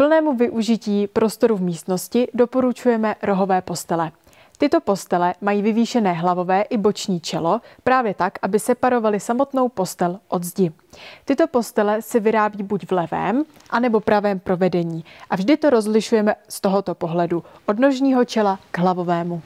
plnému využití prostoru v místnosti doporučujeme rohové postele. Tyto postele mají vyvýšené hlavové i boční čelo, právě tak, aby separovaly samotnou postel od zdi. Tyto postele se vyrábí buď v levém, anebo pravém provedení a vždy to rozlišujeme z tohoto pohledu, od nožního čela k hlavovému.